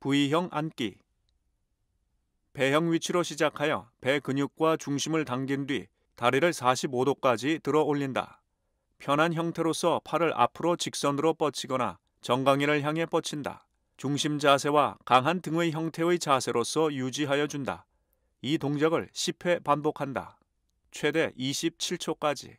V형 앉기 배형 위치로 시작하여 배 근육과 중심을 당긴 뒤 다리를 45도까지 들어 올린다. 편한 형태로서 팔을 앞으로 직선으로 뻗치거나 정강이를 향해 뻗친다. 중심 자세와 강한 등의 형태의 자세로서 유지하여 준다. 이 동작을 10회 반복한다. 최대 27초까지.